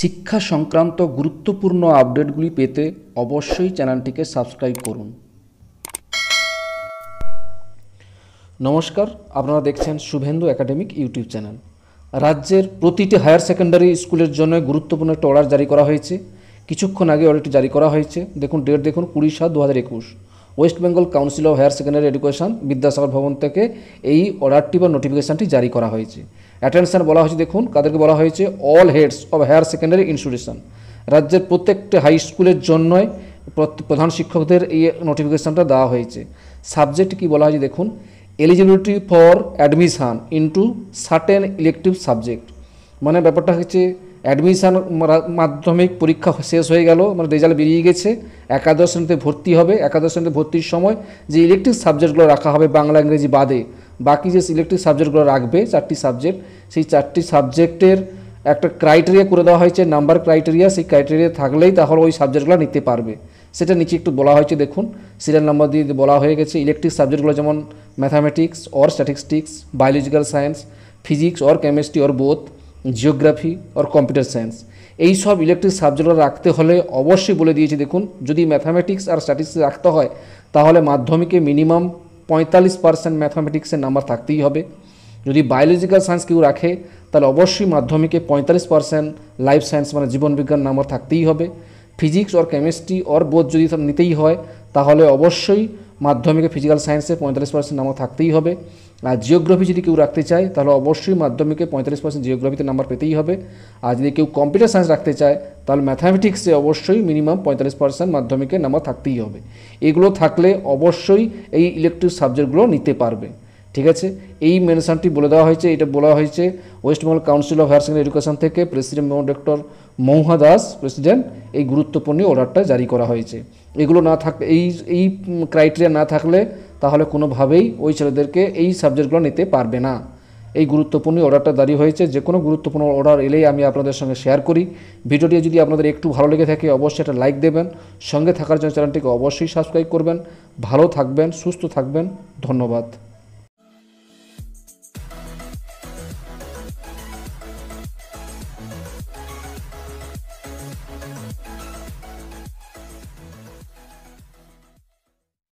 শিক্ষা সংক্রান্ত গুরুত্বপূর্ণ আপডেটগুলি পেতে অবশ্যই চ্যানেলটিকে সাবস্ক্রাইব করুন নমস্কার আপনারা দেখছেন শুভেন্দু একাডেমিক ইউটিউব চ্যানেল রাজ্যের প্রতিটি হায়ার সেকেন্ডারি স্কুলের জন্য গুরুত্বপূর্ণ একটা অর্ডার জারি করা হয়েছে কিছুক্ষণ আগে অর্ডারটি জারি করা হয়েছে দেখুন ডেট দেখুন কুড়ি সাত দু হাজার একুশ West Bengal Council of Higher Secondary Education Vidyasagar Bhavan থেকে এই অর্ডারটি বা নোটিফিকেশানটি জারি করা হয়েছে অ্যাটেনশন বলা হয়েছে দেখুন কাদেরকে বলা হয়েছে all heads of higher secondary institution রাজ্যের প্রত্যেকটা হাই স্কুলের জন্যই প্রধান শিক্ষকদের এই নোটিফিকেশানটা দেওয়া হয়েছে সাবজেক্ট কি বলা হয়েছে দেখুন eligibility for admission into certain elective subject মানে ব্যাপারটা হচ্ছে অ্যাডমিশান মাধ্যমিক পরীক্ষা শেষ হয়ে গেল মানে রেজাল্ট বেরিয়ে গেছে একাদশ শ্রেণীতে ভর্তি হবে একাদশ শ্রেণীতে ভর্তির সময় যে ইলেকট্রিক সাবজেক্টগুলো রাখা হবে বাংলা ইংরেজি বাদে বাকি যে সিলেক্টিভ সাবজেক্টগুলো রাখবে চারটি সাবজেক্ট সেই চারটি সাবজেক্টের একটা ক্রাইটেরিয়া করে দেওয়া হয়েছে নাম্বার ক্রাইটেরিয়া সেই ক্রাইটেরিয়া থাকলেই তাহলে ওই সাবজেক্টগুলো নিতে পারবে সেটা নিচে একটু বলা হয়েছে দেখুন সিরিয়াল নাম্বার দিয়ে বলা হয়ে গেছে ইলেকট্রিক সাবজেক্টগুলো যেমন mathematics or statistics biological science physics or chemistry or both geography or computer science এই সব ইলেকট্রিক সাবজেক্টগুলো রাখতে হলে অবশ্যই বলে দিয়েছি দেখুন যদি ম্যাথামেটিক্স আর স্ট্যাটিস্টিক্স রাখতে হয় তাহলে মাধ্যমিকে মিনিমাম পঁয়তাল্লিশ পার্সেন্ট ম্যাথামেটিক্সের নাম্বার থাকতেই হবে যদি বায়োলজিক্যাল সায়েন্স কেউ রাখে তাহলে অবশ্যই মাধ্যমিকে পঁয়তাল্লিশ পার্সেন্ট লাইফ সায়েন্স মানে জীবনবিজ্ঞান নাম্বার থাকতেই হবে ফিজিক্স ওর কেমিস্ট্রি ওর বোধ যদি নিতেই হয় তাহলে অবশ্যই মাধ্যমিকে ফিজিক্যাল সায়েন্সে পঁয়তাল্লিশ পার্সেন্ট নাম্বার থাকতেই হবে আর জিওগ্রাফি যদি কেউ রাখতে চায় তাহলে অবশ্যই মাধ্যমিকে পঁয়তাল্লিশ পার্সেন্ট জিওগ্রাফিতে নাম্বার পেতেই হবে আর যদি কেউ কম্পিউটার সায়েন্স রাখতে চায় তাহলে ম্যাথামেটিক্সে অবশ্যই মিনিমাম পঁয়তাল্লিশ পার্সেন্ট মাধ্যমিকে নাম্বার থাকতেই হবে এগুলো থাকলে অবশ্যই এই ইলেকট্রিক সাবজেক্টগুলো নিতে পারবে ঠিক আছে এই মেনশনটি বলে দেওয়া হয়েছে এটা বলা হয়েছে West Bengal Council of Higher Secondary Education থেকে president doctor Mahua Das president এই গুরুত্বপূর্ণ অর্ডারটা জারি করা হয়েছে এগুলো না থাক এই এই ক্রাইটেরিয়া না থাকলে তাহলে কোনোভাবেই ওই ছেলেদেরকে এই সাবজেক্টগুলো নিতে পারবে না এই গুরুত্বপূর্ণ অর্ডারটা দাঁড়িয়ে হয়েছে যে কোনো গুরুত্বপূর্ণ অর্ডার এলেই আমি আপনাদের সঙ্গে শেয়ার করি ভিডিওটি যদি আপনাদের একটু ভালো লেগে থাকে অবশ্যই একটা লাইক দেবেন সঙ্গে থাকার জন্য চ্যানেলটিকে অবশ্যই সাবস্ক্রাইব করবেন ভালো থাকবেন সুস্থ থাকবেন ধন্যবাদ